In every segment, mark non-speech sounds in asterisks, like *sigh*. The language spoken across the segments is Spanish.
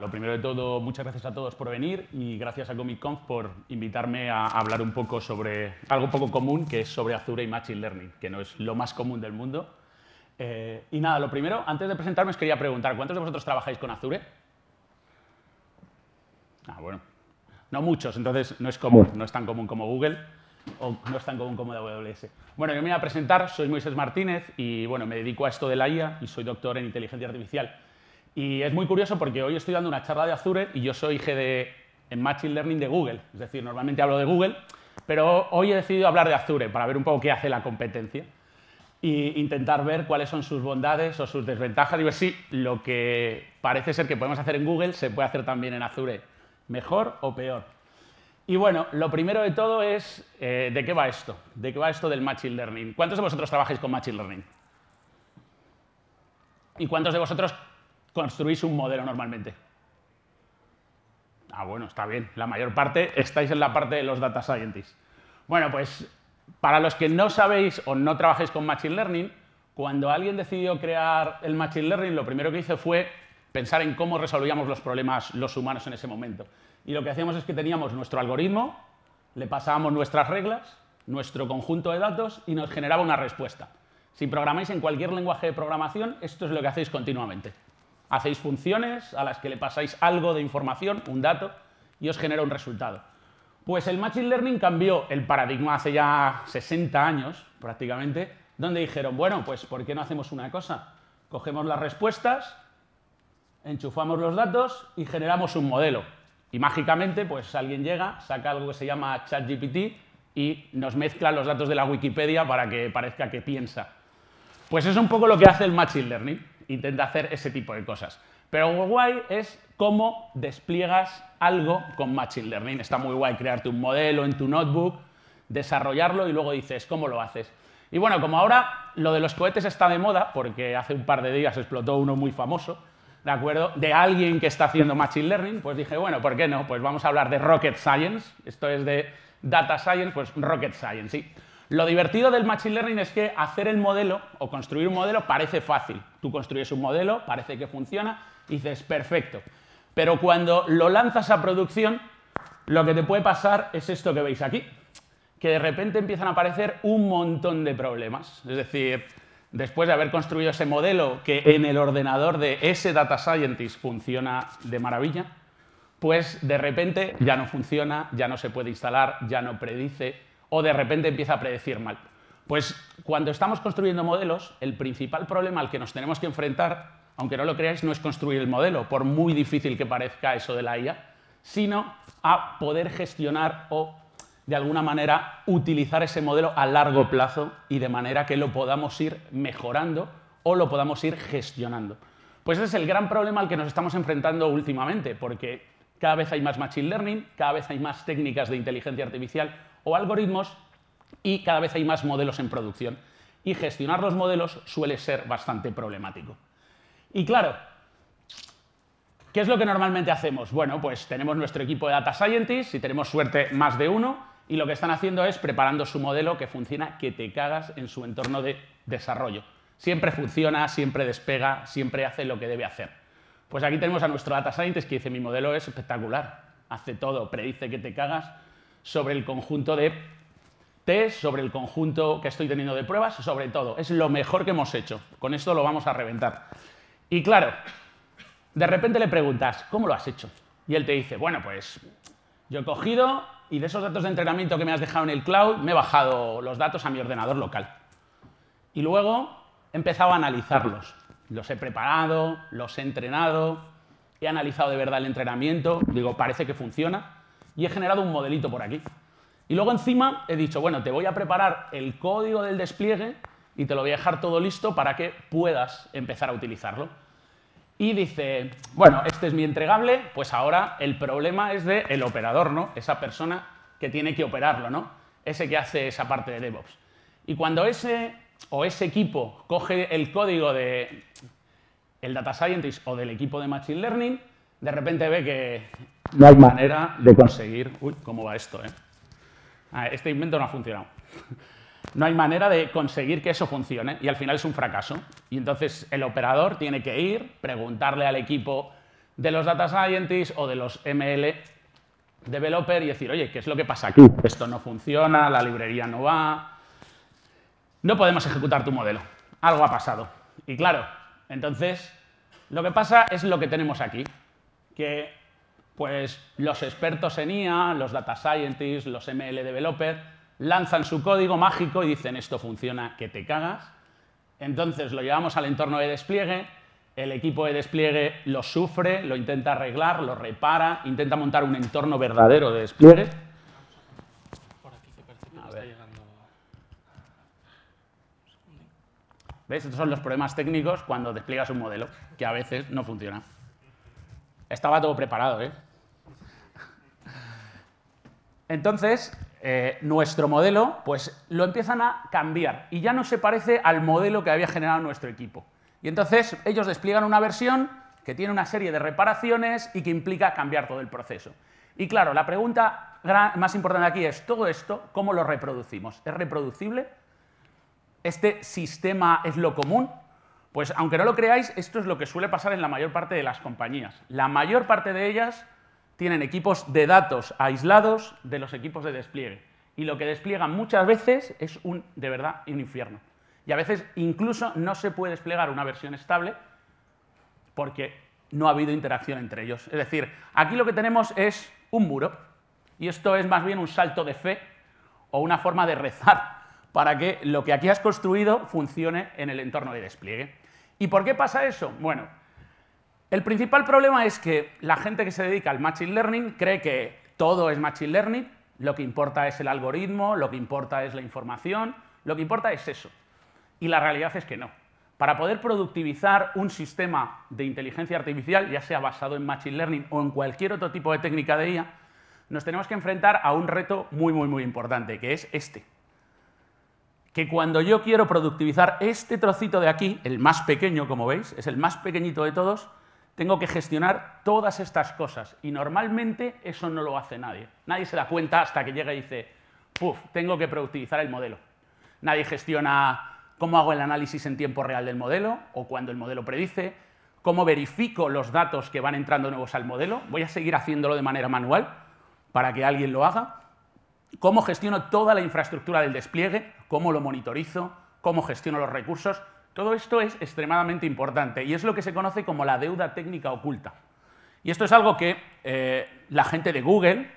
Lo primero de todo, muchas gracias a todos por venir y gracias a comic Conf por invitarme a hablar un poco sobre algo poco común, que es sobre Azure y Machine Learning, que no es lo más común del mundo. Eh, y nada, lo primero, antes de presentarme os quería preguntar, ¿cuántos de vosotros trabajáis con Azure? Ah, bueno, no muchos, entonces no es común, no es tan común como Google o no es tan común como AWS. Bueno, yo me voy a presentar, soy Moisés Martínez y bueno, me dedico a esto de la IA y soy doctor en inteligencia artificial. Y es muy curioso porque hoy estoy dando una charla de Azure y yo soy GD en Machine Learning de Google. Es decir, normalmente hablo de Google, pero hoy he decidido hablar de Azure para ver un poco qué hace la competencia e intentar ver cuáles son sus bondades o sus desventajas y ver si lo que parece ser que podemos hacer en Google se puede hacer también en Azure, mejor o peor. Y bueno, lo primero de todo es eh, de qué va esto, de qué va esto del Machine Learning. ¿Cuántos de vosotros trabajáis con Machine Learning? ¿Y cuántos de vosotros construís un modelo normalmente? Ah, bueno, está bien. La mayor parte estáis en la parte de los data scientists. Bueno, pues para los que no sabéis o no trabajéis con Machine Learning, cuando alguien decidió crear el Machine Learning, lo primero que hizo fue pensar en cómo resolvíamos los problemas los humanos en ese momento. Y lo que hacíamos es que teníamos nuestro algoritmo, le pasábamos nuestras reglas, nuestro conjunto de datos y nos generaba una respuesta. Si programáis en cualquier lenguaje de programación, esto es lo que hacéis continuamente. Hacéis funciones a las que le pasáis algo de información, un dato, y os genera un resultado. Pues el Machine Learning cambió el paradigma hace ya 60 años, prácticamente, donde dijeron, bueno, pues ¿por qué no hacemos una cosa? Cogemos las respuestas, enchufamos los datos y generamos un modelo. Y mágicamente, pues alguien llega, saca algo que se llama ChatGPT y nos mezcla los datos de la Wikipedia para que parezca que piensa. Pues es un poco lo que hace el Machine Learning intenta hacer ese tipo de cosas. Pero guay es cómo despliegas algo con Machine Learning. Está muy guay crearte un modelo en tu notebook, desarrollarlo y luego dices cómo lo haces. Y bueno, como ahora lo de los cohetes está de moda, porque hace un par de días explotó uno muy famoso, ¿de acuerdo? De alguien que está haciendo Machine Learning, pues dije, bueno, ¿por qué no? Pues vamos a hablar de Rocket Science. Esto es de Data Science, pues Rocket Science, sí. Lo divertido del Machine Learning es que hacer el modelo o construir un modelo parece fácil. Tú construyes un modelo, parece que funciona, y dices, perfecto. Pero cuando lo lanzas a producción, lo que te puede pasar es esto que veis aquí, que de repente empiezan a aparecer un montón de problemas. Es decir, después de haber construido ese modelo que en el ordenador de ese data scientist funciona de maravilla, pues de repente ya no funciona, ya no se puede instalar, ya no predice, o de repente empieza a predecir mal. Pues cuando estamos construyendo modelos, el principal problema al que nos tenemos que enfrentar, aunque no lo creáis, no es construir el modelo, por muy difícil que parezca eso de la IA, sino a poder gestionar o, de alguna manera, utilizar ese modelo a largo plazo y de manera que lo podamos ir mejorando o lo podamos ir gestionando. Pues ese es el gran problema al que nos estamos enfrentando últimamente, porque cada vez hay más machine learning, cada vez hay más técnicas de inteligencia artificial o algoritmos y cada vez hay más modelos en producción. Y gestionar los modelos suele ser bastante problemático. Y claro, ¿qué es lo que normalmente hacemos? Bueno, pues tenemos nuestro equipo de data scientists, y tenemos suerte más de uno, y lo que están haciendo es preparando su modelo que funciona que te cagas en su entorno de desarrollo. Siempre funciona, siempre despega, siempre hace lo que debe hacer. Pues aquí tenemos a nuestro data scientist que dice mi modelo es espectacular, hace todo, predice que te cagas, sobre el conjunto de test, sobre el conjunto que estoy teniendo de pruebas, sobre todo. Es lo mejor que hemos hecho. Con esto lo vamos a reventar. Y claro, de repente le preguntas, ¿cómo lo has hecho? Y él te dice, bueno, pues yo he cogido y de esos datos de entrenamiento que me has dejado en el cloud, me he bajado los datos a mi ordenador local. Y luego he empezado a analizarlos. Los he preparado, los he entrenado, he analizado de verdad el entrenamiento, digo, parece que funciona y he generado un modelito por aquí. Y luego encima he dicho, bueno, te voy a preparar el código del despliegue y te lo voy a dejar todo listo para que puedas empezar a utilizarlo. Y dice, bueno, este es mi entregable, pues ahora el problema es del el operador, ¿no? Esa persona que tiene que operarlo, ¿no? Ese que hace esa parte de DevOps. Y cuando ese o ese equipo coge el código de el data scientist o del equipo de machine learning, de repente ve que no hay manera de conseguir... Uy, ¿cómo va esto? Eh? Ah, este invento no ha funcionado. *laughs* No hay manera de conseguir que eso funcione y al final es un fracaso. Y entonces el operador tiene que ir, preguntarle al equipo de los data scientists o de los ML developer y decir, oye, ¿qué es lo que pasa aquí? Esto no funciona, la librería no va, no podemos ejecutar tu modelo, algo ha pasado. Y claro, entonces lo que pasa es lo que tenemos aquí, que pues, los expertos en IA, los data scientists, los ML developers, lanzan su código mágico y dicen esto funciona, que te cagas. Entonces lo llevamos al entorno de despliegue, el equipo de despliegue lo sufre, lo intenta arreglar, lo repara, intenta montar un entorno verdadero de despliegue. ¿Veis? Estos son los problemas técnicos cuando despliegas un modelo, que a veces no funciona. Estaba todo preparado, ¿eh? Entonces, eh, nuestro modelo, pues lo empiezan a cambiar y ya no se parece al modelo que había generado nuestro equipo. Y entonces ellos despliegan una versión que tiene una serie de reparaciones y que implica cambiar todo el proceso. Y claro, la pregunta más importante aquí es, todo esto, ¿cómo lo reproducimos? ¿Es reproducible? ¿Este sistema es lo común? Pues aunque no lo creáis, esto es lo que suele pasar en la mayor parte de las compañías. La mayor parte de ellas tienen equipos de datos aislados de los equipos de despliegue. Y lo que despliegan muchas veces es un, de verdad, un infierno. Y a veces incluso no se puede desplegar una versión estable porque no ha habido interacción entre ellos. Es decir, aquí lo que tenemos es un muro. Y esto es más bien un salto de fe o una forma de rezar para que lo que aquí has construido funcione en el entorno de despliegue. ¿Y por qué pasa eso? Bueno, el principal problema es que la gente que se dedica al Machine Learning cree que todo es Machine Learning, lo que importa es el algoritmo, lo que importa es la información, lo que importa es eso. Y la realidad es que no. Para poder productivizar un sistema de inteligencia artificial, ya sea basado en Machine Learning o en cualquier otro tipo de técnica de IA, nos tenemos que enfrentar a un reto muy, muy, muy importante, que es este que cuando yo quiero productivizar este trocito de aquí, el más pequeño, como veis, es el más pequeñito de todos, tengo que gestionar todas estas cosas. Y normalmente eso no lo hace nadie. Nadie se da cuenta hasta que llega y dice, puff, tengo que productivizar el modelo. Nadie gestiona cómo hago el análisis en tiempo real del modelo o cuando el modelo predice, cómo verifico los datos que van entrando nuevos al modelo. Voy a seguir haciéndolo de manera manual para que alguien lo haga cómo gestiono toda la infraestructura del despliegue, cómo lo monitorizo, cómo gestiono los recursos. Todo esto es extremadamente importante y es lo que se conoce como la deuda técnica oculta. Y esto es algo que eh, la gente de Google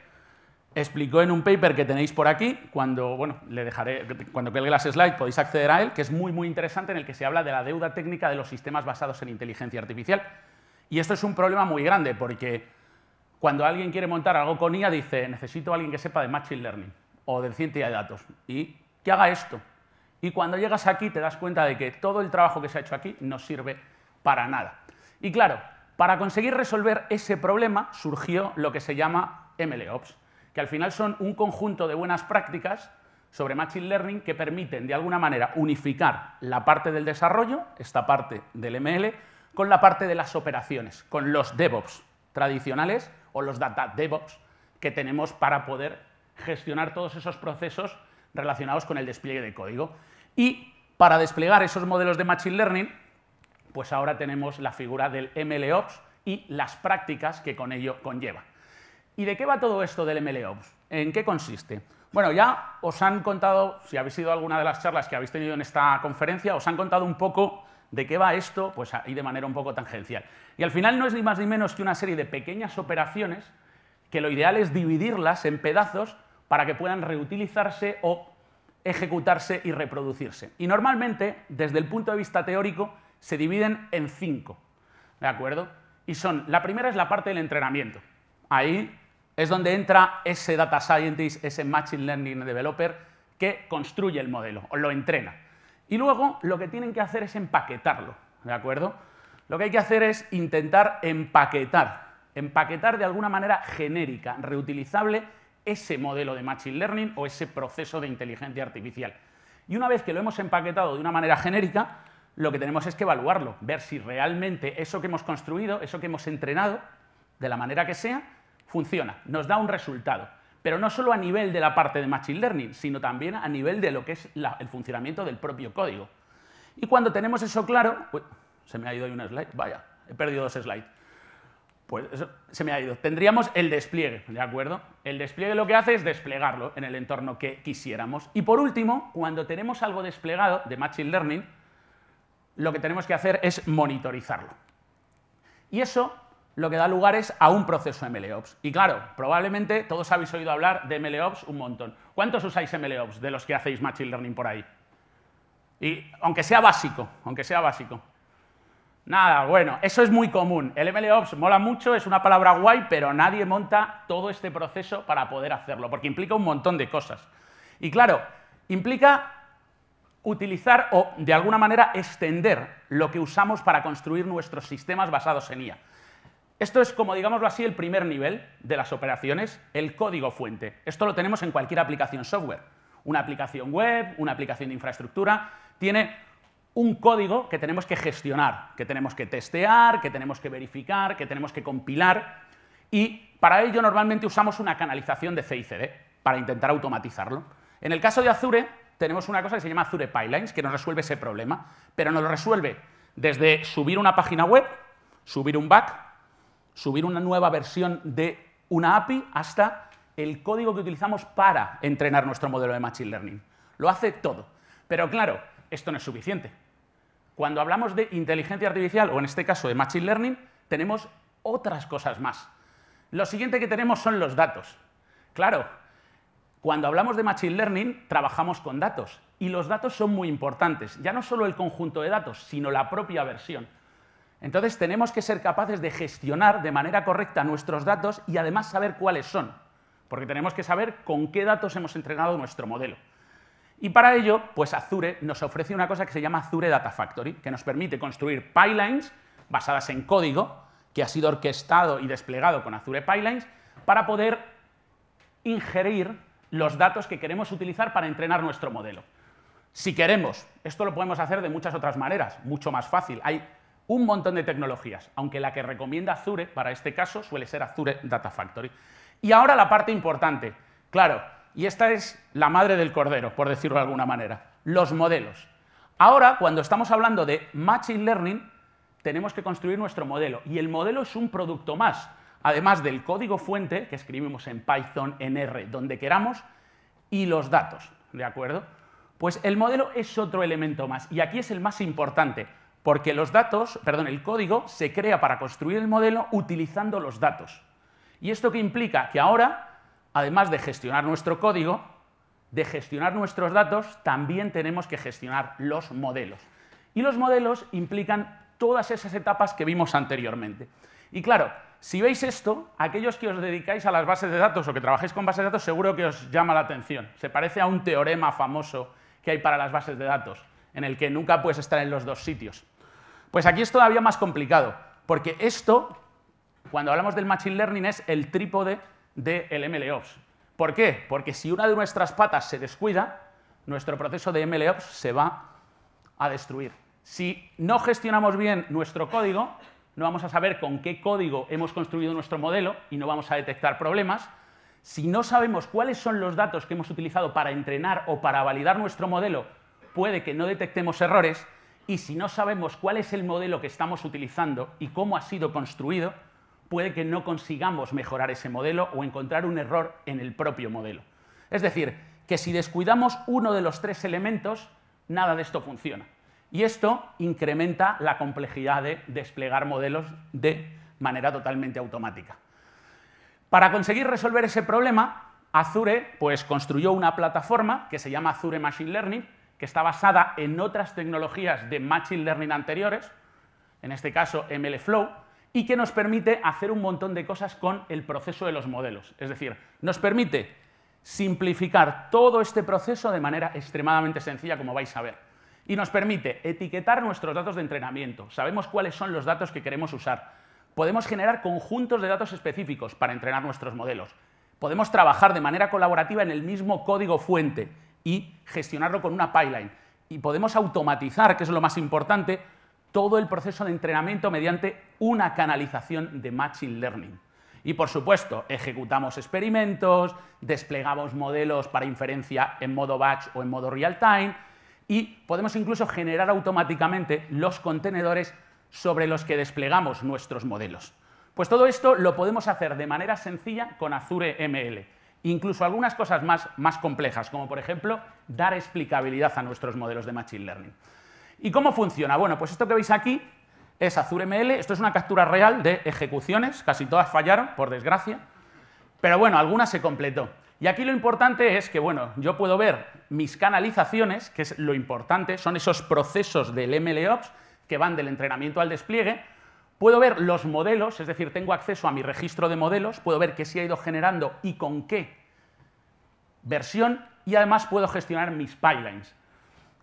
explicó en un paper que tenéis por aquí, cuando, bueno, le dejaré, cuando las slides podéis acceder a él, que es muy, muy interesante, en el que se habla de la deuda técnica de los sistemas basados en inteligencia artificial. Y esto es un problema muy grande, porque cuando alguien quiere montar algo con IA, dice, necesito a alguien que sepa de Machine Learning o de ciencia de datos y que haga esto. Y cuando llegas aquí te das cuenta de que todo el trabajo que se ha hecho aquí no sirve para nada. Y claro, para conseguir resolver ese problema surgió lo que se llama MLOps, que al final son un conjunto de buenas prácticas sobre Machine Learning que permiten, de alguna manera, unificar la parte del desarrollo, esta parte del ML, con la parte de las operaciones, con los DevOps tradicionales o los data DevOps que tenemos para poder gestionar todos esos procesos relacionados con el despliegue de código. Y para desplegar esos modelos de Machine Learning, pues ahora tenemos la figura del MLOps y las prácticas que con ello conlleva. ¿Y de qué va todo esto del MLOps? ¿En qué consiste? Bueno, ya os han contado, si habéis ido a alguna de las charlas que habéis tenido en esta conferencia, os han contado un poco ¿De qué va esto? Pues ahí de manera un poco tangencial. Y al final no es ni más ni menos que una serie de pequeñas operaciones que lo ideal es dividirlas en pedazos para que puedan reutilizarse o ejecutarse y reproducirse. Y normalmente, desde el punto de vista teórico, se dividen en cinco. ¿De acuerdo? Y son, la primera es la parte del entrenamiento. Ahí es donde entra ese data scientist, ese machine learning developer que construye el modelo o lo entrena. Y luego lo que tienen que hacer es empaquetarlo, ¿de acuerdo? Lo que hay que hacer es intentar empaquetar, empaquetar de alguna manera genérica, reutilizable, ese modelo de Machine Learning o ese proceso de inteligencia artificial. Y una vez que lo hemos empaquetado de una manera genérica, lo que tenemos es que evaluarlo, ver si realmente eso que hemos construido, eso que hemos entrenado, de la manera que sea, funciona, nos da un resultado pero no solo a nivel de la parte de Machine Learning, sino también a nivel de lo que es el funcionamiento del propio código. Y cuando tenemos eso claro, se me ha ido ahí una slide, vaya, he perdido dos slides. Pues eso se me ha ido. Tendríamos el despliegue, ¿de acuerdo? El despliegue lo que hace es desplegarlo en el entorno que quisiéramos. Y por último, cuando tenemos algo desplegado de Machine Learning, lo que tenemos que hacer es monitorizarlo. Y eso lo que da lugar es a un proceso MLOps. Y claro, probablemente todos habéis oído hablar de MLOps un montón. ¿Cuántos usáis MLOps de los que hacéis Machine Learning por ahí? Y aunque sea básico, aunque sea básico. Nada, bueno, eso es muy común. El MLOps mola mucho, es una palabra guay, pero nadie monta todo este proceso para poder hacerlo, porque implica un montón de cosas. Y claro, implica utilizar o, de alguna manera, extender lo que usamos para construir nuestros sistemas basados en IA. Esto es, como digámoslo así, el primer nivel de las operaciones, el código fuente. Esto lo tenemos en cualquier aplicación software. Una aplicación web, una aplicación de infraestructura, tiene un código que tenemos que gestionar, que tenemos que testear, que tenemos que verificar, que tenemos que compilar. Y para ello normalmente usamos una canalización de CICD para intentar automatizarlo. En el caso de Azure, tenemos una cosa que se llama Azure Pipelines, que nos resuelve ese problema, pero nos lo resuelve desde subir una página web, subir un back, subir una nueva versión de una API hasta el código que utilizamos para entrenar nuestro modelo de Machine Learning. Lo hace todo. Pero claro, esto no es suficiente. Cuando hablamos de inteligencia artificial, o en este caso de Machine Learning, tenemos otras cosas más. Lo siguiente que tenemos son los datos. Claro, cuando hablamos de Machine Learning, trabajamos con datos. Y los datos son muy importantes. Ya no solo el conjunto de datos, sino la propia versión. Entonces tenemos que ser capaces de gestionar de manera correcta nuestros datos y además saber cuáles son, porque tenemos que saber con qué datos hemos entrenado nuestro modelo. Y para ello, pues Azure nos ofrece una cosa que se llama Azure Data Factory, que nos permite construir pipelines basadas en código, que ha sido orquestado y desplegado con Azure Pipelines, para poder ingerir los datos que queremos utilizar para entrenar nuestro modelo. Si queremos, esto lo podemos hacer de muchas otras maneras, mucho más fácil. Hay un montón de tecnologías, aunque la que recomienda Azure para este caso suele ser Azure Data Factory. Y ahora la parte importante, claro, y esta es la madre del cordero, por decirlo de alguna manera, los modelos. Ahora, cuando estamos hablando de Machine Learning, tenemos que construir nuestro modelo, y el modelo es un producto más, además del código fuente que escribimos en Python, en R, donde queramos, y los datos, ¿de acuerdo? Pues el modelo es otro elemento más, y aquí es el más importante, porque los datos, perdón, el código se crea para construir el modelo utilizando los datos. ¿Y esto que implica? Que ahora, además de gestionar nuestro código, de gestionar nuestros datos, también tenemos que gestionar los modelos. Y los modelos implican todas esas etapas que vimos anteriormente. Y claro, si veis esto, aquellos que os dedicáis a las bases de datos o que trabajáis con bases de datos, seguro que os llama la atención. Se parece a un teorema famoso que hay para las bases de datos, en el que nunca puedes estar en los dos sitios. Pues aquí es todavía más complicado, porque esto, cuando hablamos del Machine Learning, es el trípode del MLOps. ¿Por qué? Porque si una de nuestras patas se descuida, nuestro proceso de MLOps se va a destruir. Si no gestionamos bien nuestro código, no vamos a saber con qué código hemos construido nuestro modelo y no vamos a detectar problemas. Si no sabemos cuáles son los datos que hemos utilizado para entrenar o para validar nuestro modelo, puede que no detectemos errores y si no sabemos cuál es el modelo que estamos utilizando y cómo ha sido construido, puede que no consigamos mejorar ese modelo o encontrar un error en el propio modelo. Es decir, que si descuidamos uno de los tres elementos, nada de esto funciona. Y esto incrementa la complejidad de desplegar modelos de manera totalmente automática. Para conseguir resolver ese problema, Azure pues, construyó una plataforma que se llama Azure Machine Learning, que está basada en otras tecnologías de Machine Learning anteriores, en este caso MLflow, y que nos permite hacer un montón de cosas con el proceso de los modelos. Es decir, nos permite simplificar todo este proceso de manera extremadamente sencilla, como vais a ver. Y nos permite etiquetar nuestros datos de entrenamiento. Sabemos cuáles son los datos que queremos usar. Podemos generar conjuntos de datos específicos para entrenar nuestros modelos. Podemos trabajar de manera colaborativa en el mismo código fuente y gestionarlo con una pipeline. Y podemos automatizar, que es lo más importante, todo el proceso de entrenamiento mediante una canalización de Machine Learning. Y por supuesto, ejecutamos experimentos, desplegamos modelos para inferencia en modo batch o en modo real time y podemos incluso generar automáticamente los contenedores sobre los que desplegamos nuestros modelos. Pues todo esto lo podemos hacer de manera sencilla con Azure ML incluso algunas cosas más, complejas, como por ejemplo dar explicabilidad a nuestros modelos de Machine Learning. ¿Y cómo funciona? Bueno, pues esto que veis aquí es Azure ML, esto es una captura real de ejecuciones, casi todas fallaron, por desgracia, pero bueno, algunas se completó. Y aquí lo importante es que, bueno, yo puedo ver mis canalizaciones, que es lo importante, son esos procesos del MLOps que van del entrenamiento al despliegue, Puedo ver los modelos, es decir, tengo acceso a mi registro de modelos, puedo ver qué se ha ido generando y con qué versión, y además puedo gestionar mis pipelines.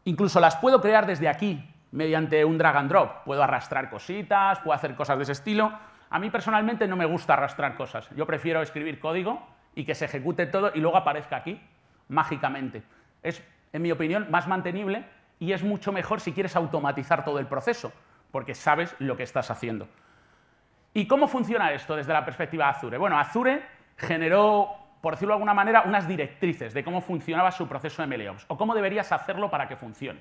Incluso las puedo crear desde aquí, mediante un drag and drop. Puedo arrastrar cositas, puedo hacer cosas de ese estilo. A mí personalmente no me gusta arrastrar cosas. Yo prefiero escribir código y que se ejecute todo y luego aparezca aquí mágicamente. Es, en mi opinión, más mantenible y es mucho mejor si quieres automatizar todo el proceso porque sabes lo que estás haciendo. ¿Y cómo funciona esto desde la perspectiva de Azure? Bueno, Azure generó, por decirlo de alguna manera, unas directrices de cómo funcionaba su proceso de MLOps o cómo deberías hacerlo para que funcione.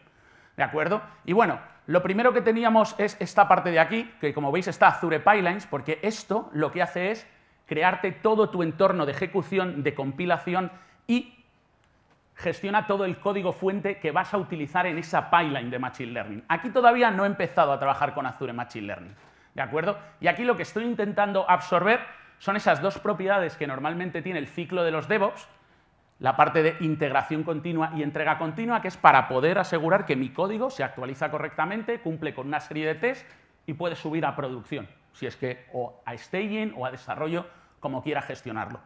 ¿De acuerdo? Y bueno, lo primero que teníamos es esta parte de aquí, que como veis está Azure Pipelines, porque esto lo que hace es crearte todo tu entorno de ejecución, de compilación y gestiona todo el código fuente que vas a utilizar en esa pipeline de Machine Learning. Aquí todavía no he empezado a trabajar con Azure Machine Learning, ¿de acuerdo? Y aquí lo que estoy intentando absorber son esas dos propiedades que normalmente tiene el ciclo de los DevOps, la parte de integración continua y entrega continua, que es para poder asegurar que mi código se actualiza correctamente, cumple con una serie de tests y puede subir a producción, si es que o a staging o a desarrollo, como quiera gestionarlo.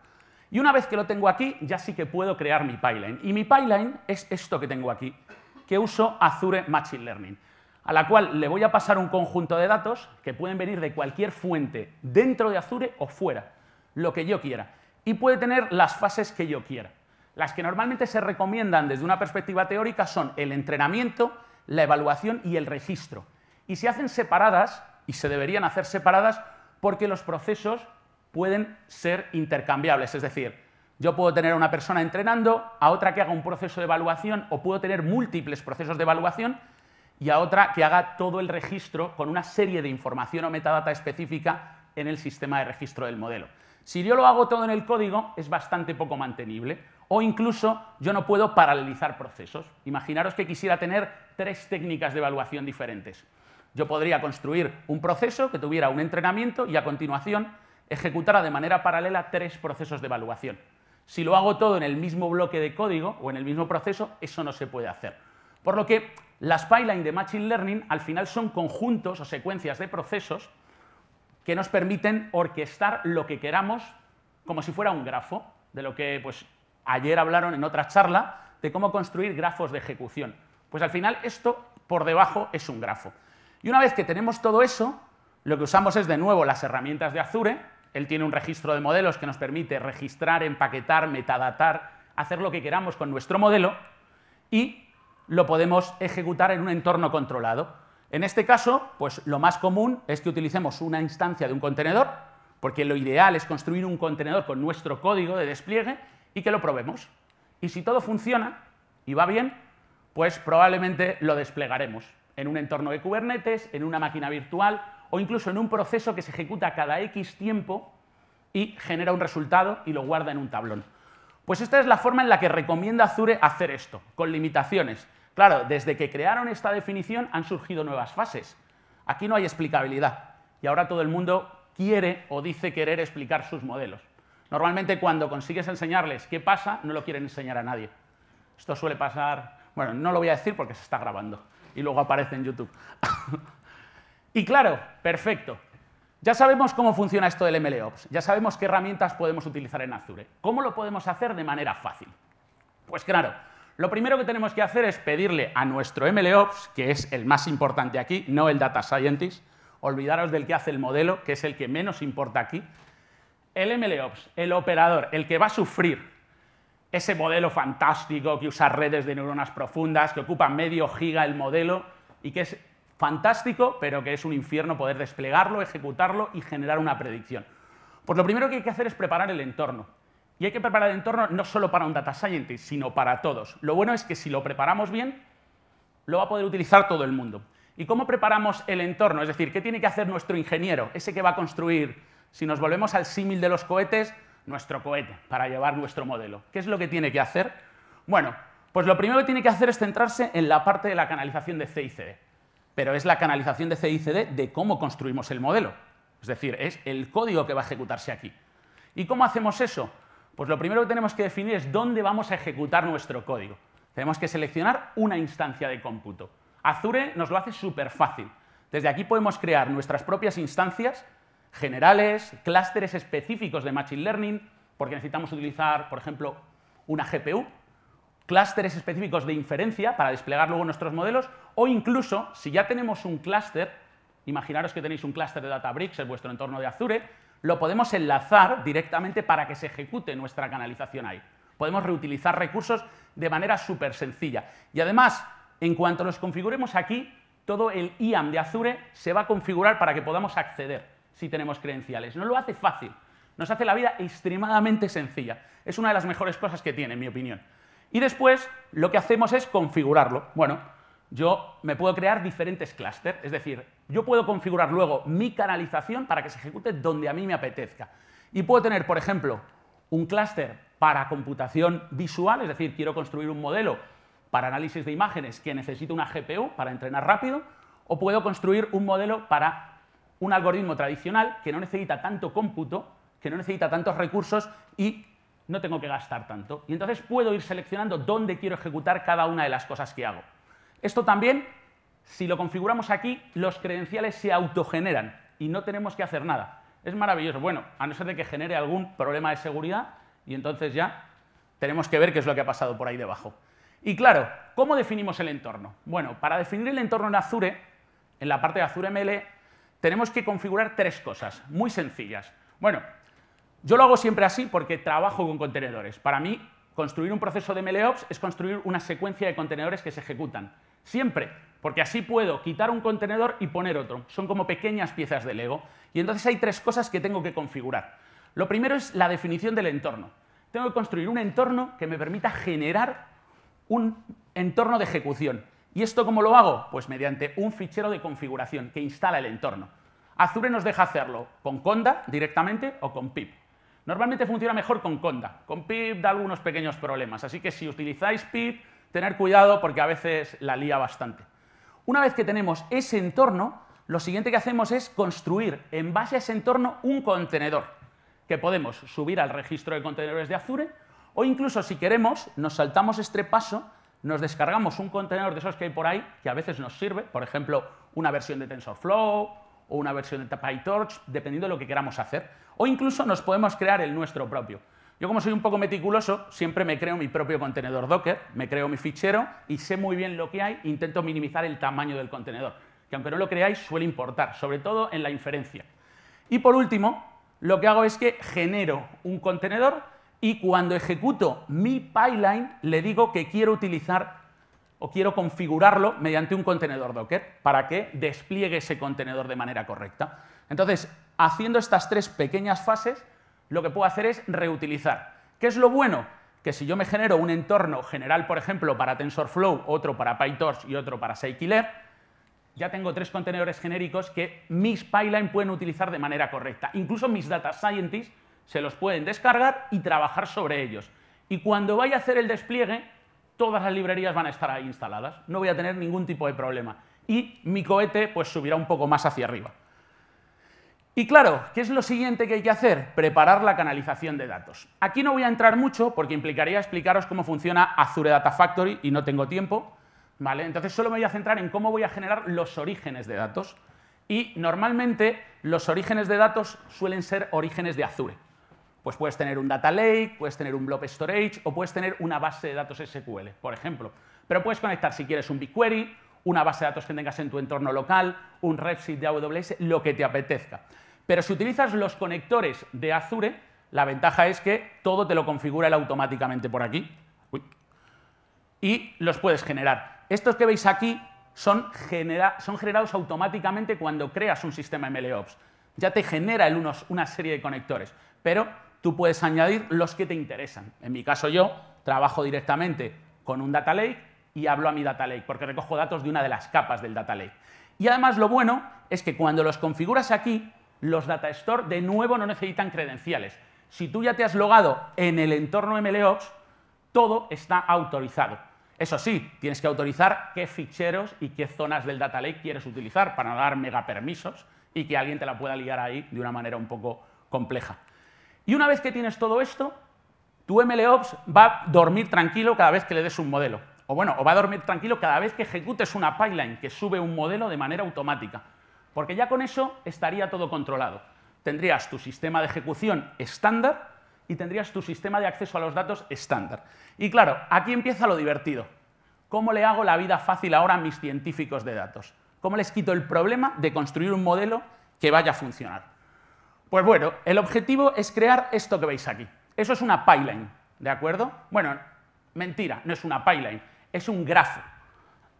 Y una vez que lo tengo aquí, ya sí que puedo crear mi pipeline. Y mi pipeline es esto que tengo aquí, que uso Azure Machine Learning, a la cual le voy a pasar un conjunto de datos que pueden venir de cualquier fuente, dentro de Azure o fuera, lo que yo quiera. Y puede tener las fases que yo quiera. Las que normalmente se recomiendan desde una perspectiva teórica son el entrenamiento, la evaluación y el registro. Y se hacen separadas, y se deberían hacer separadas, porque los procesos pueden ser intercambiables, es decir, yo puedo tener a una persona entrenando, a otra que haga un proceso de evaluación o puedo tener múltiples procesos de evaluación y a otra que haga todo el registro con una serie de información o metadata específica en el sistema de registro del modelo. Si yo lo hago todo en el código, es bastante poco mantenible. O incluso yo no puedo paralelizar procesos. Imaginaros que quisiera tener tres técnicas de evaluación diferentes. Yo podría construir un proceso que tuviera un entrenamiento y a continuación ejecutará de manera paralela tres procesos de evaluación. Si lo hago todo en el mismo bloque de código o en el mismo proceso, eso no se puede hacer. Por lo que las pipelines de Machine Learning al final son conjuntos o secuencias de procesos que nos permiten orquestar lo que queramos como si fuera un grafo, de lo que pues, ayer hablaron en otra charla, de cómo construir grafos de ejecución. Pues al final esto por debajo es un grafo. Y una vez que tenemos todo eso, lo que usamos es de nuevo las herramientas de Azure, él tiene un registro de modelos que nos permite registrar, empaquetar, metadatar, hacer lo que queramos con nuestro modelo y lo podemos ejecutar en un entorno controlado. En este caso, pues lo más común es que utilicemos una instancia de un contenedor, porque lo ideal es construir un contenedor con nuestro código de despliegue y que lo probemos. Y si todo funciona y va bien, pues probablemente lo desplegaremos en un entorno de Kubernetes, en una máquina virtual o incluso en un proceso que se ejecuta cada X tiempo y genera un resultado y lo guarda en un tablón. Pues esta es la forma en la que recomienda Azure hacer esto, con limitaciones. Claro, desde que crearon esta definición han surgido nuevas fases. Aquí no hay explicabilidad y ahora todo el mundo quiere o dice querer explicar sus modelos. Normalmente cuando consigues enseñarles qué pasa, no lo quieren enseñar a nadie. Esto suele pasar, bueno, no lo voy a decir porque se está grabando y luego aparece en YouTube. Y claro, perfecto. Ya sabemos cómo funciona esto del MLOps, ya sabemos qué herramientas podemos utilizar en Azure. ¿Cómo lo podemos hacer de manera fácil? Pues claro, lo primero que tenemos que hacer es pedirle a nuestro MLOps, que es el más importante aquí, no el Data Scientist, olvidaros del que hace el modelo, que es el que menos importa aquí, el MLOps, el operador, el que va a sufrir ese modelo fantástico que usa redes de neuronas profundas, que ocupa medio giga el modelo y que es fantástico, pero que es un infierno poder desplegarlo, ejecutarlo y generar una predicción. Pues lo primero que hay que hacer es preparar el entorno. Y hay que preparar el entorno no solo para un data scientist, sino para todos. Lo bueno es que si lo preparamos bien, lo va a poder utilizar todo el mundo. ¿Y cómo preparamos el entorno? Es decir, ¿qué tiene que hacer nuestro ingeniero, ese que va a construir, si nos volvemos al símil de los cohetes, nuestro cohete para llevar nuestro modelo? ¿Qué es lo que tiene que hacer? Bueno, pues lo primero que tiene que hacer es centrarse en la parte de la canalización de C pero es la canalización de CD de cómo construimos el modelo. Es decir, es el código que va a ejecutarse aquí. ¿Y cómo hacemos eso? Pues lo primero que tenemos que definir es dónde vamos a ejecutar nuestro código. Tenemos que seleccionar una instancia de cómputo. Azure nos lo hace súper fácil. Desde aquí podemos crear nuestras propias instancias generales, clústeres específicos de Machine Learning, porque necesitamos utilizar, por ejemplo, una GPU, clústeres específicos de inferencia para desplegar luego nuestros modelos, o incluso, si ya tenemos un clúster, imaginaros que tenéis un clúster de Databricks en vuestro entorno de Azure, lo podemos enlazar directamente para que se ejecute nuestra canalización ahí. Podemos reutilizar recursos de manera súper sencilla. Y además, en cuanto nos configuremos aquí, todo el IAM de Azure se va a configurar para que podamos acceder si tenemos credenciales. No lo hace fácil, nos hace la vida extremadamente sencilla. Es una de las mejores cosas que tiene, en mi opinión. Y después lo que hacemos es configurarlo. Bueno, yo me puedo crear diferentes clústeres, es decir, yo puedo configurar luego mi canalización para que se ejecute donde a mí me apetezca. Y puedo tener, por ejemplo, un clúster para computación visual, es decir, quiero construir un modelo para análisis de imágenes que necesita una GPU para entrenar rápido, o puedo construir un modelo para un algoritmo tradicional que no necesita tanto cómputo, que no necesita tantos recursos y no tengo que gastar tanto. Y entonces puedo ir seleccionando dónde quiero ejecutar cada una de las cosas que hago. Esto también, si lo configuramos aquí, los credenciales se autogeneran y no tenemos que hacer nada. Es maravilloso. Bueno, a no ser de que genere algún problema de seguridad y entonces ya tenemos que ver qué es lo que ha pasado por ahí debajo. Y claro, ¿cómo definimos el entorno? Bueno, para definir el entorno en Azure, en la parte de Azure ML, tenemos que configurar tres cosas muy sencillas. Bueno, yo lo hago siempre así porque trabajo con contenedores. Para mí, construir un proceso de meleops es construir una secuencia de contenedores que se ejecutan. Siempre, porque así puedo quitar un contenedor y poner otro. Son como pequeñas piezas de Lego. Y entonces hay tres cosas que tengo que configurar. Lo primero es la definición del entorno. Tengo que construir un entorno que me permita generar un entorno de ejecución. ¿Y esto cómo lo hago? Pues mediante un fichero de configuración que instala el entorno. Azure nos deja hacerlo con Conda directamente o con PIP. Normalmente funciona mejor con Conda. Con pip da algunos pequeños problemas, así que si utilizáis pip, tener cuidado porque a veces la lía bastante. Una vez que tenemos ese entorno, lo siguiente que hacemos es construir en base a ese entorno un contenedor que podemos subir al registro de contenedores de Azure o incluso si queremos nos saltamos este paso, nos descargamos un contenedor de esos que hay por ahí que a veces nos sirve, por ejemplo, una versión de TensorFlow o una versión de PyTorch, dependiendo de lo que queramos hacer. O incluso nos podemos crear el nuestro propio. Yo como soy un poco meticuloso, siempre me creo mi propio contenedor Docker, me creo mi fichero y sé muy bien lo que hay, intento minimizar el tamaño del contenedor, que aunque no lo creáis suele importar, sobre todo en la inferencia. Y por último, lo que hago es que genero un contenedor y cuando ejecuto mi pipeline le digo que quiero utilizar o quiero configurarlo mediante un contenedor Docker para que despliegue ese contenedor de manera correcta. Entonces, haciendo estas tres pequeñas fases, lo que puedo hacer es reutilizar. ¿Qué es lo bueno? Que si yo me genero un entorno general, por ejemplo, para TensorFlow, otro para PyTorch y otro para scikit ya tengo tres contenedores genéricos que mis pipeline pueden utilizar de manera correcta. Incluso mis data scientists se los pueden descargar y trabajar sobre ellos. Y cuando vaya a hacer el despliegue, todas las librerías van a estar ahí instaladas. No voy a tener ningún tipo de problema. Y mi cohete pues subirá un poco más hacia arriba. Y claro, ¿qué es lo siguiente que hay que hacer? Preparar la canalización de datos. Aquí no voy a entrar mucho porque implicaría explicaros cómo funciona Azure Data Factory y no tengo tiempo. ¿vale? Entonces solo me voy a centrar en cómo voy a generar los orígenes de datos. Y normalmente los orígenes de datos suelen ser orígenes de Azure. Pues puedes tener un data lake, puedes tener un blob storage o puedes tener una base de datos SQL, por ejemplo. Pero puedes conectar si quieres un BigQuery, una base de datos que tengas en tu entorno local, un Redshift de AWS, lo que te apetezca. Pero si utilizas los conectores de Azure, la ventaja es que todo te lo configura él automáticamente por aquí. Y los puedes generar. Estos que veis aquí son, generados automáticamente cuando creas un sistema MLOps. Ya te genera el una serie de conectores, pero tú puedes añadir los que te interesan. En mi caso yo trabajo directamente con un data lake y hablo a mi data lake, porque recojo datos de una de las capas del data lake. Y además lo bueno es que cuando los configuras aquí, los data store de nuevo no necesitan credenciales. Si tú ya te has logado en el entorno MLOps, todo está autorizado. Eso sí, tienes que autorizar qué ficheros y qué zonas del data lake quieres utilizar para no dar permisos y que alguien te la pueda ligar ahí de una manera un poco compleja. Y una vez que tienes todo esto, tu MLOps va a dormir tranquilo cada vez que le des un modelo. O bueno, o va a dormir tranquilo cada vez que ejecutes una pipeline que sube un modelo de manera automática. Porque ya con eso estaría todo controlado. Tendrías tu sistema de ejecución estándar y tendrías tu sistema de acceso a los datos estándar. Y claro, aquí empieza lo divertido. ¿Cómo le hago la vida fácil ahora a mis científicos de datos? ¿Cómo les quito el problema de construir un modelo que vaya a funcionar? Pues bueno, el objetivo es crear esto que veis aquí. Eso es una pipeline, ¿de acuerdo? Bueno, mentira, no es una pipeline, es un grafo,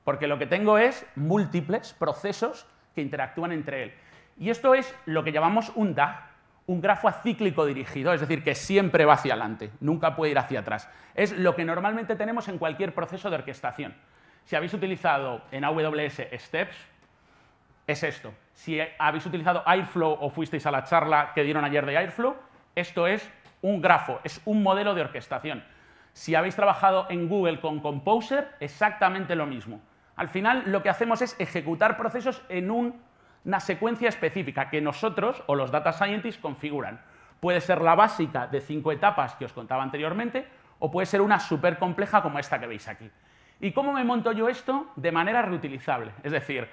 porque lo que tengo es múltiples procesos que interactúan entre él. Y esto es lo que llamamos un DAG, un grafo acíclico dirigido, es decir, que siempre va hacia adelante, nunca puede ir hacia atrás. Es lo que normalmente tenemos en cualquier proceso de orquestación. Si habéis utilizado en AWS Steps, es esto. Si habéis utilizado Airflow o fuisteis a la charla que dieron ayer de Airflow, esto es un grafo, es un modelo de orquestación. Si habéis trabajado en Google con Composer, exactamente lo mismo. Al final lo que hacemos es ejecutar procesos en una secuencia específica que nosotros o los data scientists configuran. Puede ser la básica de cinco etapas que os contaba anteriormente o puede ser una súper compleja como esta que veis aquí. ¿Y cómo me monto yo esto? De manera reutilizable. Es decir,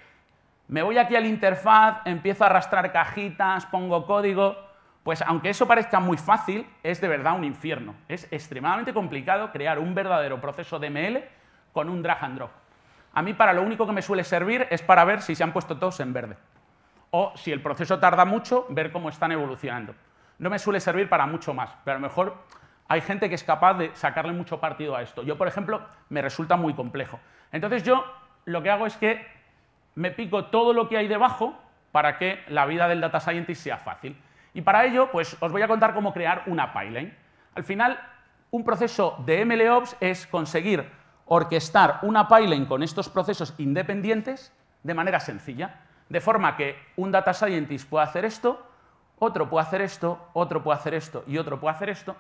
me voy aquí a la interfaz, empiezo a arrastrar cajitas, pongo código. Pues aunque eso parezca muy fácil, es de verdad un infierno. Es extremadamente complicado crear un verdadero proceso DML con un drag and drop. A mí para lo único que me suele servir es para ver si se han puesto todos en verde. O si el proceso tarda mucho, ver cómo están evolucionando. No me suele servir para mucho más, pero a lo mejor hay gente que es capaz de sacarle mucho partido a esto. Yo, por ejemplo, me resulta muy complejo. Entonces yo lo que hago es que me pico todo lo que hay debajo para que la vida del data scientist sea fácil. Y para ello, pues os voy a contar cómo crear una pipeline. Al final, un proceso de MLOps es conseguir orquestar una pipeline con estos procesos independientes de manera sencilla, de forma que un data scientist pueda hacer esto, otro puede hacer esto, otro puede hacer esto y otro puede hacer esto,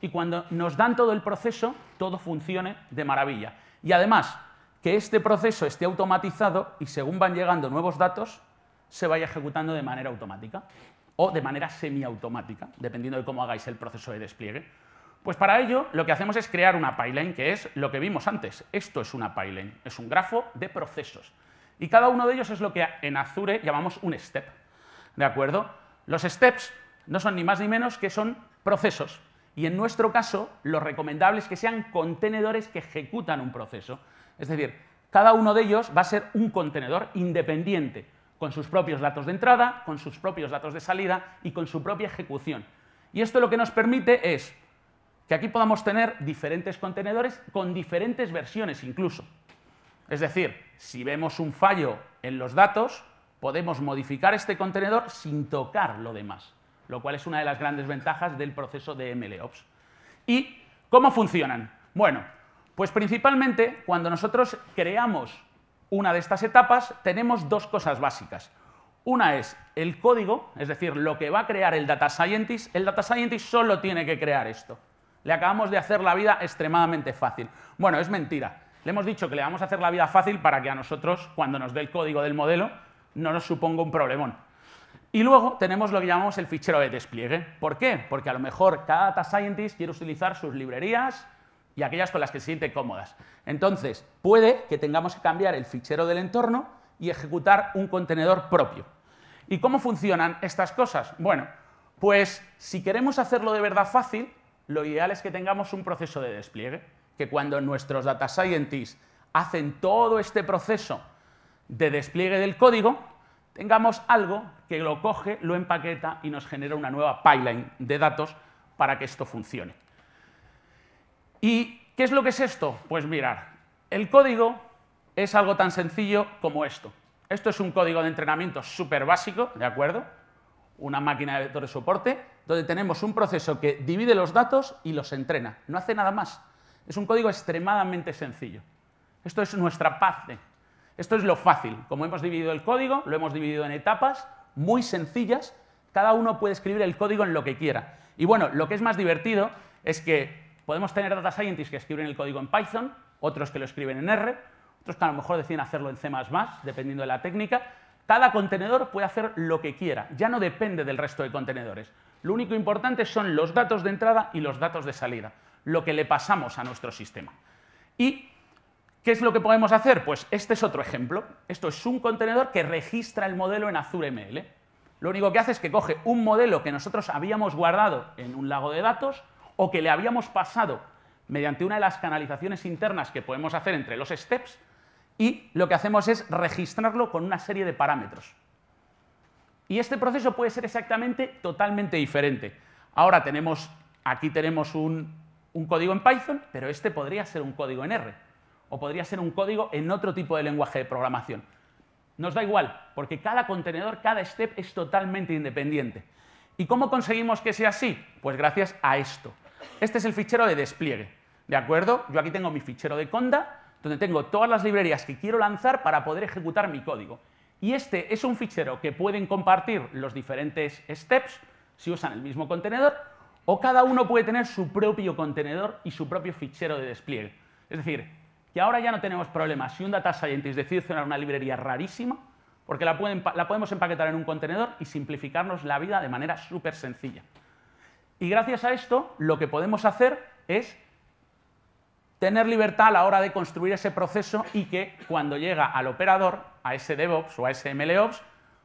y cuando nos dan todo el proceso, todo funcione de maravilla. Y además, que este proceso esté automatizado y según van llegando nuevos datos, se vaya ejecutando de manera automática o de manera semiautomática, dependiendo de cómo hagáis el proceso de despliegue. Pues para ello lo que hacemos es crear una pipeline, que es lo que vimos antes. Esto es una pipeline, es un grafo de procesos. Y cada uno de ellos es lo que en Azure llamamos un step. ¿De acuerdo? Los steps no son ni más ni menos que son procesos. Y en nuestro caso, lo recomendable es que sean contenedores que ejecutan un proceso. Es decir, cada uno de ellos va a ser un contenedor independiente, con sus propios datos de entrada, con sus propios datos de salida y con su propia ejecución. Y esto lo que nos permite es que aquí podamos tener diferentes contenedores con diferentes versiones incluso. Es decir, si vemos un fallo en los datos, podemos modificar este contenedor sin tocar lo demás, lo cual es una de las grandes ventajas del proceso de MLOps. ¿Y cómo funcionan? Bueno, pues principalmente cuando nosotros creamos una de estas etapas tenemos dos cosas básicas. Una es el código, es decir, lo que va a crear el data scientist. El data scientist solo tiene que crear esto. Le acabamos de hacer la vida extremadamente fácil. Bueno, es mentira. Le hemos dicho que le vamos a hacer la vida fácil para que a nosotros, cuando nos dé el código del modelo, no nos suponga un problemón. Y luego tenemos lo que llamamos el fichero de despliegue. ¿Por qué? Porque a lo mejor cada data scientist quiere utilizar sus librerías, y aquellas con las que se sienten cómodas. Entonces, puede que tengamos que cambiar el fichero del entorno y ejecutar un contenedor propio. ¿Y cómo funcionan estas cosas? Bueno, pues si queremos hacerlo de verdad fácil, lo ideal es que tengamos un proceso de despliegue, que cuando nuestros data scientists hacen todo este proceso de despliegue del código, tengamos algo que lo coge, lo empaqueta y nos genera una nueva pipeline de datos para que esto funcione. ¿Y qué es lo que es esto? Pues mirar, el código es algo tan sencillo como esto. Esto es un código de entrenamiento súper básico, ¿de acuerdo? Una máquina de vectores soporte, donde tenemos un proceso que divide los datos y los entrena. No hace nada más. Es un código extremadamente sencillo. Esto es nuestra parte. Esto es lo fácil. Como hemos dividido el código, lo hemos dividido en etapas muy sencillas. Cada uno puede escribir el código en lo que quiera. Y bueno, lo que es más divertido es que Podemos tener data scientists que escriben el código en Python, otros que lo escriben en R, otros que a lo mejor deciden hacerlo en C++, dependiendo de la técnica. Cada contenedor puede hacer lo que quiera, ya no depende del resto de contenedores. Lo único importante son los datos de entrada y los datos de salida, lo que le pasamos a nuestro sistema. ¿Y qué es lo que podemos hacer? Pues este es otro ejemplo. Esto es un contenedor que registra el modelo en Azure ML. Lo único que hace es que coge un modelo que nosotros habíamos guardado en un lago de datos, o que le habíamos pasado mediante una de las canalizaciones internas que podemos hacer entre los steps y lo que hacemos es registrarlo con una serie de parámetros. Y este proceso puede ser exactamente totalmente diferente. Ahora tenemos, aquí tenemos un, un código en Python, pero este podría ser un código en R o podría ser un código en otro tipo de lenguaje de programación. Nos da igual, porque cada contenedor, cada step es totalmente independiente. ¿Y cómo conseguimos que sea así? Pues gracias a esto. Este es el fichero de despliegue, ¿de acuerdo? Yo aquí tengo mi fichero de conda, donde tengo todas las librerías que quiero lanzar para poder ejecutar mi código. Y este es un fichero que pueden compartir los diferentes steps, si usan el mismo contenedor, o cada uno puede tener su propio contenedor y su propio fichero de despliegue. Es decir, que ahora ya no tenemos problemas si un data scientist decide hacer una librería rarísima, porque la podemos empaquetar en un contenedor y simplificarnos la vida de manera súper sencilla. Y gracias a esto, lo que podemos hacer es tener libertad a la hora de construir ese proceso y que cuando llega al operador, a ese DevOps o a ese MLOps,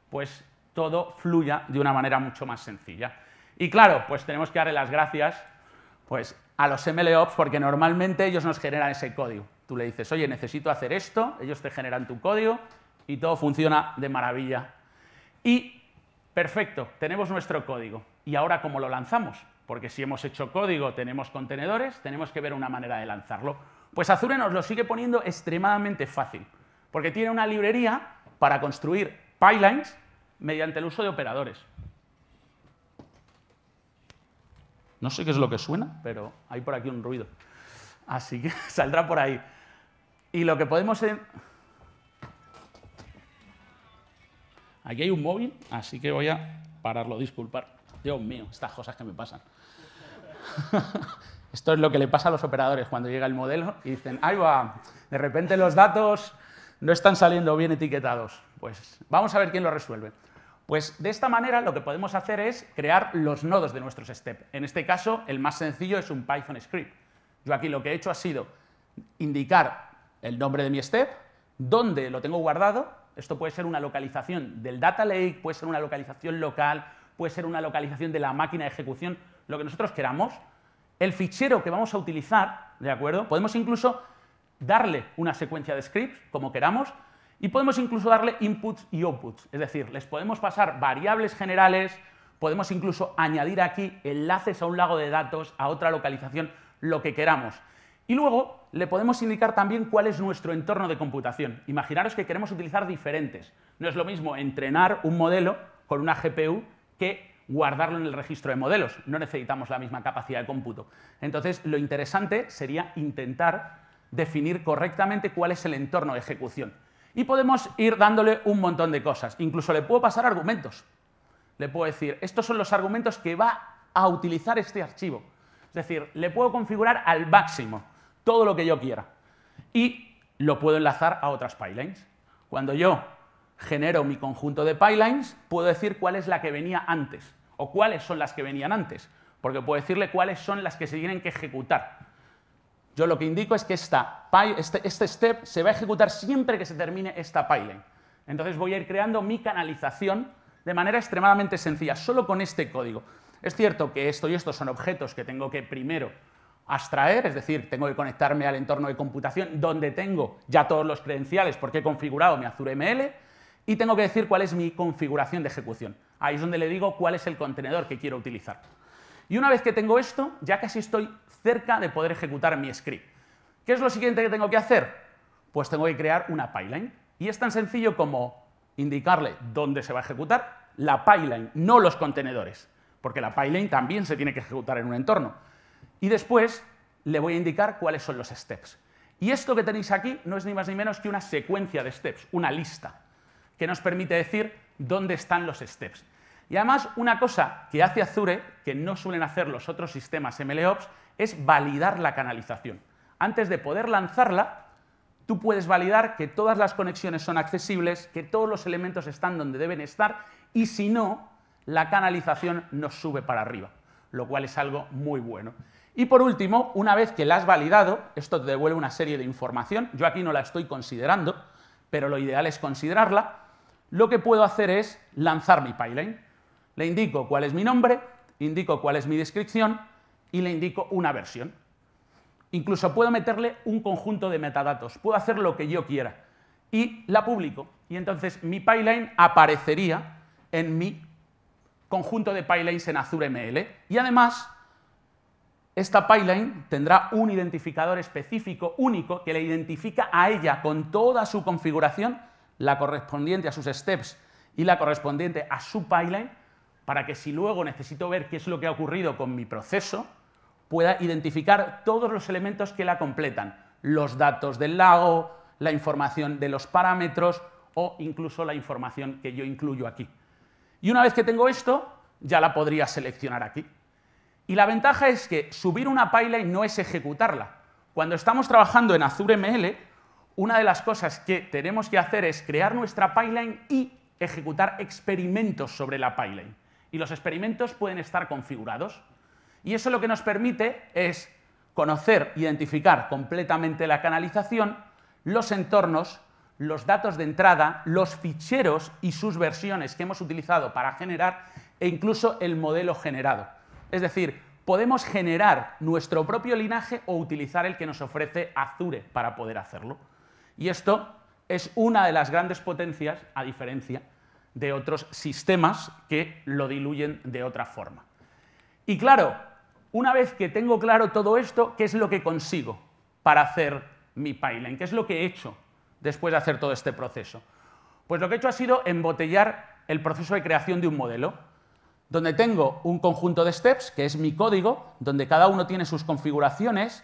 pues todo fluya de una manera mucho más sencilla. Y claro, pues tenemos que darle las gracias pues, a los MLOps porque normalmente ellos nos generan ese código. Tú le dices, oye, necesito hacer esto, ellos te generan tu código y todo funciona de maravilla. Y perfecto, tenemos nuestro código y ahora cómo lo lanzamos. Porque si hemos hecho código, tenemos contenedores, tenemos que ver una manera de lanzarlo. Pues Azure nos lo sigue poniendo extremadamente fácil, porque tiene una librería para construir pipelines mediante el uso de operadores. No sé qué es lo que suena, pero hay por aquí un ruido. Así que *laughs* saldrá por ahí. Y lo que podemos... Aquí hay un móvil, así que voy a pararlo, disculpar. Dios mío, estas cosas que me pasan. *laughs* Esto es lo que le pasa a los operadores cuando llega el modelo y dicen, ¡Ay, va, de repente los datos no están saliendo bien etiquetados. Pues vamos a ver quién lo resuelve. Pues de esta manera lo que podemos hacer es crear los nodos de nuestros step. En este caso, el más sencillo es un Python script. Yo aquí lo que he hecho ha sido indicar el nombre de mi step, dónde lo tengo guardado, esto puede ser una localización del data lake, puede ser una localización local, puede ser una localización de la máquina de ejecución, lo que nosotros queramos. El fichero que vamos a utilizar, ¿de acuerdo? Podemos incluso darle una secuencia de scripts, como queramos, y podemos incluso darle inputs y outputs, es decir, les podemos pasar variables generales, podemos incluso añadir aquí enlaces a un lago de datos, a otra localización, lo que queramos. Y luego le podemos indicar también cuál es nuestro entorno de computación. Imaginaros que queremos utilizar diferentes. No es lo mismo entrenar un modelo con una GPU que guardarlo en el registro de modelos. No necesitamos la misma capacidad de cómputo. Entonces, lo interesante sería intentar definir correctamente cuál es el entorno de ejecución. Y podemos ir dándole un montón de cosas. Incluso le puedo pasar argumentos. Le puedo decir, estos son los argumentos que va a utilizar este archivo. Es decir, le puedo configurar al máximo todo lo que yo quiera. Y lo puedo enlazar a otras pipelines. Cuando yo genero mi conjunto de pipelines, puedo decir cuál es la que venía antes o cuáles son las que venían antes, porque puedo decirle cuáles son las que se tienen que ejecutar. Yo lo que indico es que esta, este, este step se va a ejecutar siempre que se termine esta pipeline. Entonces voy a ir creando mi canalización de manera extremadamente sencilla, solo con este código. Es cierto que esto y esto son objetos que tengo que primero abstraer, es decir, tengo que conectarme al entorno de computación donde tengo ya todos los credenciales porque he configurado mi Azure ML, y tengo que decir cuál es mi configuración de ejecución. Ahí es donde le digo cuál es el contenedor que quiero utilizar. Y una vez que tengo esto, ya casi estoy cerca de poder ejecutar mi script. ¿Qué es lo siguiente que tengo que hacer? Pues tengo que crear una pipeline. Y es tan sencillo como indicarle dónde se va a ejecutar la pipeline, no los contenedores, porque la pipeline también se tiene que ejecutar en un entorno. Y después le voy a indicar cuáles son los steps. Y esto que tenéis aquí no es ni más ni menos que una secuencia de steps, una lista que nos permite decir dónde están los steps. Y además, una cosa que hace Azure, que no suelen hacer los otros sistemas MLOps, es validar la canalización. Antes de poder lanzarla, tú puedes validar que todas las conexiones son accesibles, que todos los elementos están donde deben estar y si no, la canalización nos sube para arriba, lo cual es algo muy bueno. Y por último, una vez que la has validado, esto te devuelve una serie de información, yo aquí no la estoy considerando, pero lo ideal es considerarla, lo que puedo hacer es lanzar mi pipeline. Le indico cuál es mi nombre, indico cuál es mi descripción y le indico una versión. Incluso puedo meterle un conjunto de metadatos, puedo hacer lo que yo quiera y la publico. Y entonces mi pipeline aparecería en mi conjunto de pipelines en Azure ML. Y además, esta pipeline tendrá un identificador específico único que le identifica a ella con toda su configuración la correspondiente a sus steps y la correspondiente a su pipeline, para que si luego necesito ver qué es lo que ha ocurrido con mi proceso, pueda identificar todos los elementos que la completan, los datos del lago, la información de los parámetros o incluso la información que yo incluyo aquí. Y una vez que tengo esto, ya la podría seleccionar aquí. Y la ventaja es que subir una pipeline no es ejecutarla. Cuando estamos trabajando en Azure ML, una de las cosas que tenemos que hacer es crear nuestra pipeline y ejecutar experimentos sobre la pipeline. Y los experimentos pueden estar configurados. Y eso lo que nos permite es conocer, identificar completamente la canalización, los entornos, los datos de entrada, los ficheros y sus versiones que hemos utilizado para generar e incluso el modelo generado. Es decir, podemos generar nuestro propio linaje o utilizar el que nos ofrece Azure para poder hacerlo. Y esto es una de las grandes potencias, a diferencia de otros sistemas que lo diluyen de otra forma. Y claro, una vez que tengo claro todo esto, ¿qué es lo que consigo para hacer mi pipeline? ¿Qué es lo que he hecho después de hacer todo este proceso? Pues lo que he hecho ha sido embotellar el proceso de creación de un modelo, donde tengo un conjunto de steps, que es mi código, donde cada uno tiene sus configuraciones,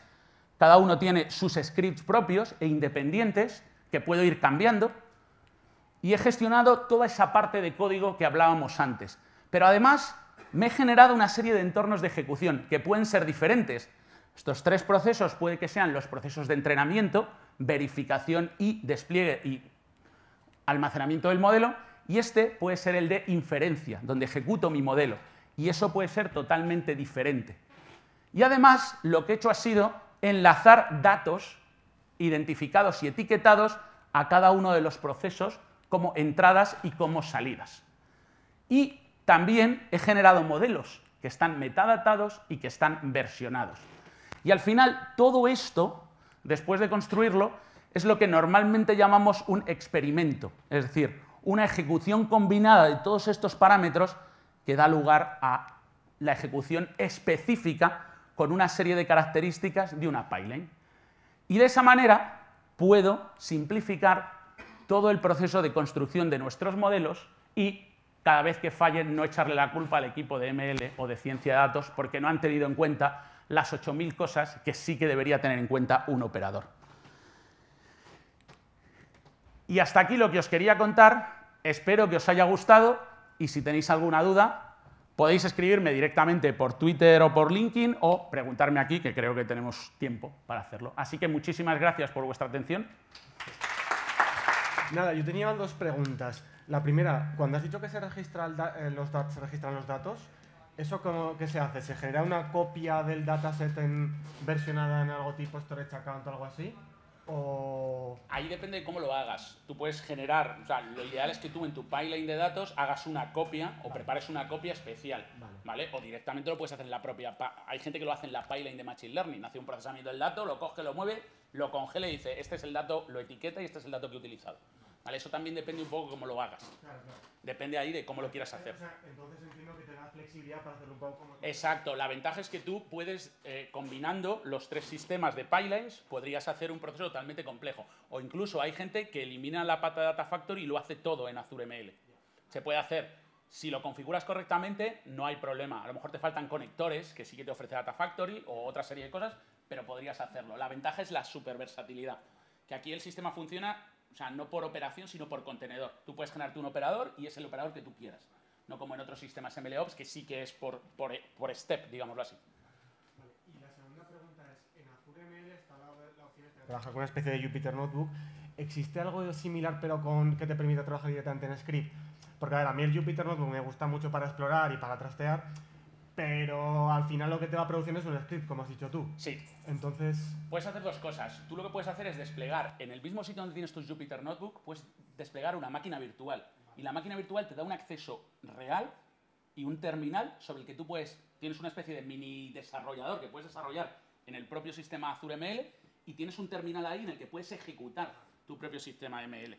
cada uno tiene sus scripts propios e independientes que puedo ir cambiando. Y he gestionado toda esa parte de código que hablábamos antes. Pero además me he generado una serie de entornos de ejecución que pueden ser diferentes. Estos tres procesos puede que sean los procesos de entrenamiento, verificación y despliegue y almacenamiento del modelo, y este puede ser el de inferencia, donde ejecuto mi modelo, y eso puede ser totalmente diferente. Y además, lo que he hecho ha sido enlazar datos identificados y etiquetados a cada uno de los procesos como entradas y como salidas. Y también he generado modelos que están metadatados y que están versionados. Y al final, todo esto, después de construirlo, es lo que normalmente llamamos un experimento, es decir, una ejecución combinada de todos estos parámetros que da lugar a la ejecución específica con una serie de características de una pipeline. Y de esa manera puedo simplificar todo el proceso de construcción de nuestros modelos y cada vez que fallen no echarle la culpa al equipo de ML o de ciencia de datos porque no han tenido en cuenta las 8.000 cosas que sí que debería tener en cuenta un operador. Y hasta aquí lo que os quería contar. Espero que os haya gustado y si tenéis alguna duda, Podéis escribirme directamente por Twitter o por LinkedIn o preguntarme aquí, que creo que tenemos tiempo para hacerlo. Así que muchísimas gracias por vuestra atención. Nada, yo tenía dos preguntas. La primera, cuando has dicho que se, registra eh, los datos, se registran los datos, ¿eso cómo, qué se hace? ¿Se genera una copia del dataset versionada en algo tipo storage account o algo así? Ahí depende de cómo lo hagas. Tú puedes generar, o sea, lo ideal es que tú en tu pipeline de datos hagas una copia o prepares una copia especial, vale. vale. O directamente lo puedes hacer en la propia... Hay gente que lo hace en la pipeline de Machine Learning, hace un procesamiento del dato, lo coge, lo mueve, lo congela y dice, este es el dato, lo etiqueta y este es el dato que he utilizado. Eso también depende un poco de cómo lo hagas. Depende ahí de cómo lo quieras hacer. entonces entiendo que te da flexibilidad para hacerlo un poco como... Exacto. La ventaja es que tú puedes, eh, combinando los tres sistemas de pipelines, podrías hacer un proceso totalmente complejo. O incluso hay gente que elimina la pata de Data Factory y lo hace todo en Azure ML. Se puede hacer. Si lo configuras correctamente, no hay problema. A lo mejor te faltan conectores, que sí que te ofrece Data Factory o otra serie de cosas, pero podrías hacerlo. La ventaja es la superversatilidad. Que aquí el sistema funciona o sea, no por operación, sino por contenedor. Tú puedes generarte un operador y es el operador que tú quieras. No como en otros sistemas MLOps, que sí que es por, step, digámoslo así. Y la segunda pregunta es, en Azure ML está la, opción de trabajar con una especie de Jupyter Notebook. ¿Existe algo similar pero con que te permita trabajar directamente en script? Porque a a mí el Jupyter Notebook me gusta mucho para explorar y para trastear, pero al final lo que te va produciendo es un script, como has dicho tú. Sí. Entonces... Puedes hacer dos cosas. Tú lo que puedes hacer es desplegar, en el mismo sitio donde tienes tu Jupyter Notebook, puedes desplegar una máquina virtual. Y la máquina virtual te da un acceso real y un terminal sobre el que tú puedes... Tienes una especie de mini desarrollador que puedes desarrollar en el propio sistema Azure ML y tienes un terminal ahí en el que puedes ejecutar tu propio sistema ML.